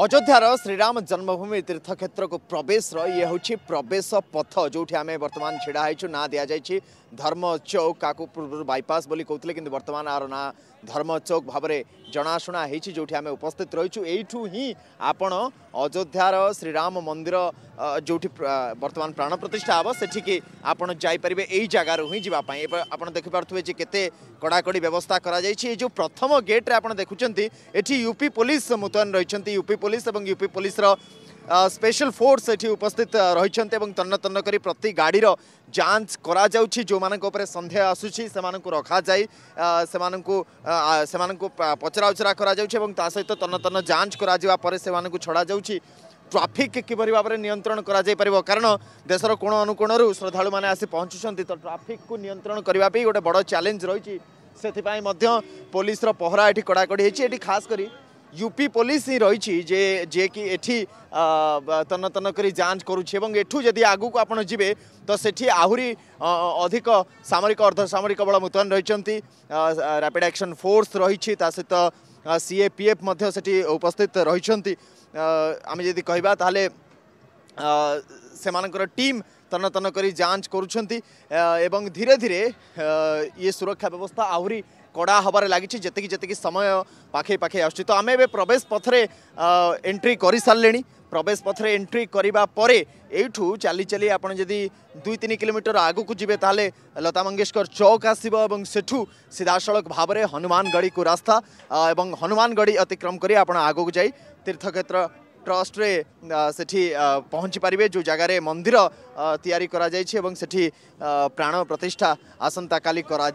ଅଯୋଧ୍ୟାର ଶ୍ରୀରାମ ଜନ୍ମଭୂମି ତୀର୍ଥକ୍ଷେତ୍ରକୁ ପ୍ରବେଶର ଇଏ ହେଉଛି ପ୍ରବେଶ ପଥ ଯେଉଁଠି ଆମେ ବର୍ତ୍ତମାନ ଛିଡ଼ା ହେଇଛୁ ନାଁ ଦିଆଯାଇଛି ଧର୍ମ ଚୌକ କାକୁ ପୂର୍ବରୁ ବାଇପାସ୍ ବୋଲି କହୁଥିଲେ କିନ୍ତୁ ବର୍ତ୍ତମାନ ଆର ନାଁ ଧର୍ମ ଚୌକ ଭାବରେ ଜଣାଶୁଣା ହେଇଛି ଯେଉଁଠି ଆମେ ଉପସ୍ଥିତ ରହିଛୁ ଏଇଠୁ ହିଁ ଆପଣ ଅଯୋଧ୍ୟାର ଶ୍ରୀରାମ ମନ୍ଦିର ଯେଉଁଠି ବର୍ତ୍ତମାନ ପ୍ରାଣ ପ୍ରତିଷ୍ଠା ହେବ ସେଠିକି ଆପଣ ଯାଇପାରିବେ ଏଇ ଜାଗାରୁ ହିଁ ଯିବା ପାଇଁ ଆପଣ ଦେଖିପାରୁଥିବେ ଯେ କେତେ କଡ଼ାକଡ଼ି ବ୍ୟବସ୍ଥା କରାଯାଇଛି ଏ ଯେଉଁ ପ୍ରଥମ ଗେଟ୍ରେ ଆପଣ ଦେଖୁଛନ୍ତି ଏଠି ୟୁପି ପୋଲିସ ମୁତୟନ ରହିଛନ୍ତି ୟୁପି পুলিশ এবং ইউপি পুলিশর স্পেশাল ফোর্স এটি উপস্থিত রয়েছেন এবং তন্ন তন্ন করে প্রতি গাড়ির যাঞ্চ করা যাচ্ছে যে উপরে সন্দেহ আসুচি সে রখাযাই সে পচরাউচরা করা যাচ্ছে এবং তা সহ তন্ন তন্ন যাঞ্চ করা যাওয়া পরে সে ছড়া যাচ্ছে ট্রাফিক কিপরি ভাবে নিয়ন্ত্রণ করা যাইপার কারণ দেশের কোণ অনুকোণর শ্রদ্ধাড়ু মানে আসি পৌঁছুচ্ছেন তো ট্রাফিক কু নিয়ন্ত্রণ করা গোটে বড় চ্যালেঞ্জ রয়েছে সেপাই পুলিশর পহরা এটি কড়াকড়ি হয়েছে এটি খাস করে યુપી પોલીસ રહી જે જે કે એઠી તન તન કરી જાંચ કરુଛି ଏବଂ ଏଠୁ ଯଦି ଆଗକୁ ଆପଣ ଯିବେ ତ ସେଠି ଆହୁରି ଅଧିକ ସାମରିକ ଅର୍ଦ୍ଧସାମରିକ ବଳ ମୁତୟନ ରହିଛନ୍ତି ରାପିଡ୍ ଆକ୍ସନ୍ ଫୋର୍ସ ରହିଛି ତା ସହିତ ସିଏପିଏଫ୍ ମଧ୍ୟ ସେଠି ଉପସ୍ଥିତ ରହିଛନ୍ତି ଆମେ ଯଦି କହିବା ତାହେଲେ ସେମାନଙ୍କର ଟିମ୍ ତନ୍ନ ତନ୍ନ କରି ଯାଞ୍ଚ କରୁଛନ୍ତି ଏବଂ ଧୀରେ ଧୀରେ ଇଏ ସୁରକ୍ଷା ବ୍ୟବସ୍ଥା ଆହୁରି କଡ଼ା ହେବାରେ ଲାଗିଛି ଯେତିକି ଯେତିକି ସମୟ ପାଖେଇ ପାଖେଇ ଆସୁଛି ତ ଆମେ ଏବେ ପ୍ରବେଶ ପଥରେ ଏଣ୍ଟ୍ରି କରିସାରିଲେଣି ପ୍ରବେଶ ପଥରେ ଏଣ୍ଟ୍ରି କରିବା ପରେ ଏଇଠୁ ଚାଲି ଚାଲି ଆପଣ ଯଦି ଦୁଇ ତିନି କିଲୋମିଟର ଆଗକୁ ଯିବେ ତାହେଲେ ଲତା ମଙ୍ଗେସକର ଚୌକ ଆସିବ ଏବଂ ସେଠୁ ସିଧାସଳଖ ଭାବରେ ହନୁମାନଗଡ଼ିକୁ ରାସ୍ତା ଏବଂ ହନୁମାନଗଡ଼ି ଅତିକ୍ରମ କରି ଆପଣ ଆଗକୁ ଯାଇ ତୀର୍ଥକ୍ଷେତ୍ର ट्रेठी पहुचि पारे जो जग्गा मन्दिर तिरि प्राण प्रतिष्ठा आसंता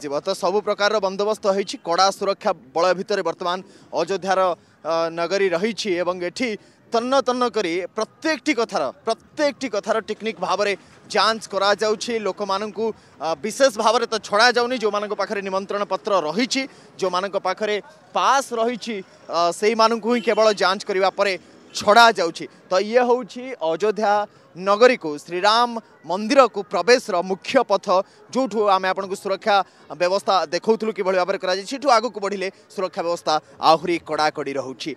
तो सब प्रकार बन्दोबस्त हो कडा सुरक्षा बल भितर बर्तमान अयोध्यार नगरी रही तन्न तन्न कर प्रत्येक कथार प्रत्येक कथार टेक्निक भावना जांच गरा लोक म विशेष भाव त छडा जा जो पाखे निमंत्रण पत्र रही जो पाखे पास रहिमा केवल जांच करने ଛଡ଼ା ଯାଉଛି ତ ଇଏ ହେଉଛି ଅଯୋଧ୍ୟା ନଗରୀକୁ ଶ୍ରୀରାମ ମନ୍ଦିରକୁ ପ୍ରବେଶର ମୁଖ୍ୟ ପଥ ଯେଉଁଠୁ ଆମେ ଆପଣଙ୍କୁ ସୁରକ୍ଷା ବ୍ୟବସ୍ଥା ଦେଖାଉଥିଲୁ କିଭଳି ଭାବରେ କରାଯାଇଛି ସେଠୁ ଆଗକୁ ବଢ଼ିଲେ ସୁରକ୍ଷା ବ୍ୟବସ୍ଥା ଆହୁରି କଡ଼ାକଡ଼ି ରହୁଛି